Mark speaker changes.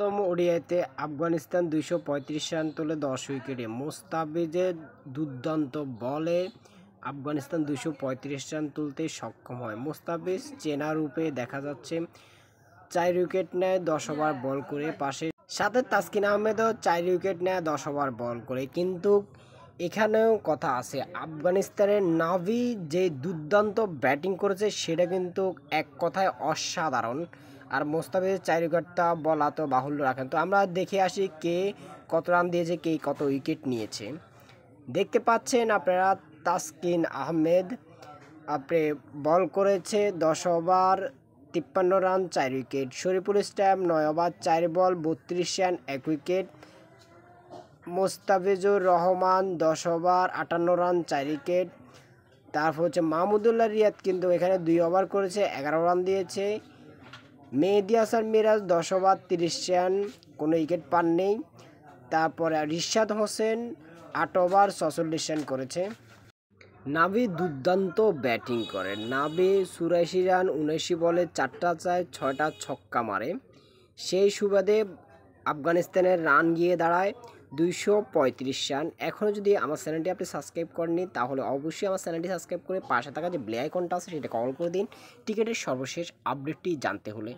Speaker 1: অন্যতম ওডিআইতে আফগানিস্তান দুইশো পঁয়ত্রিশ রান তোলে দশ উইকেটে মোস্তাবিজে দুর্দান্ত বলে আফগানিস্তান দুইশো পঁয়ত্রিশ রান তুলতে সক্ষম হয় মোস্তাবিজ চেনা রূপে দেখা যাচ্ছে চার উইকেট নেয় দশ ওভার বল করে পাশে সাথে তাসকিন আহমেদও চার উইকেট নেয় দশ ওভার বল করে কিন্তু এখানেও কথা আছে আফগানিস্তানের নাভি যে দুর্দান্ত ব্যাটিং করেছে সেটা কিন্তু এক কথায় অসাধারণ আর মোস্তাফিজ চার উইকেটটা বলা তো বাহুল্য রাখেন তো আমরা দেখে আসি কে কত রান দিয়েছে কে কত উইকেট নিয়েছে দেখতে পাচ্ছেন আপনারা তাসকিন আহমেদ আপনি বল করেছে দশ ওভার তিপ্পান্ন রান চার উইকেট শরীফুল স্ট্যাম্প নয় ওভার চার বল বত্রিশ রান এক উইকেট মোস্তাফিজুর রহমান দশ ওভার আটান্ন রান চার উইকেট তারপর হচ্ছে মাহমুদুল্লাহ রিয়াদ কিন্তু এখানে দুই ওভার করেছে এগারো রান দিয়েছে মেহেদি হাসান মিরাজ দশ ওভার তিরিশ রান কোনো উইকেট পান নেই তারপরে রিশাদ হোসেন আট ওভার ছচল্লিশ রান করেছে নাবি দুর্দান্ত ব্যাটিং করে নাবি চুরাশি রান উনাশি বলে চারটা চায় ছয়টা ছক্কা মারে সেই সুবাদে আফগানিস্তানের রান গিয়ে দাঁড়ায় দুইশো পঁয়ত্রিশ রান এখনও যদি আমার চ্যানেলটি আপনি সাবস্ক্রাইব করেননি তাহলে অবশ্যই আমার চ্যানেলটি সাবস্ক্রাইব করে পাশে থাকা যে ব্লে আইকনটা আছে সেটা কল করে দিন টিকিটের সর্বশেষ আপডেটটি জানতে হলে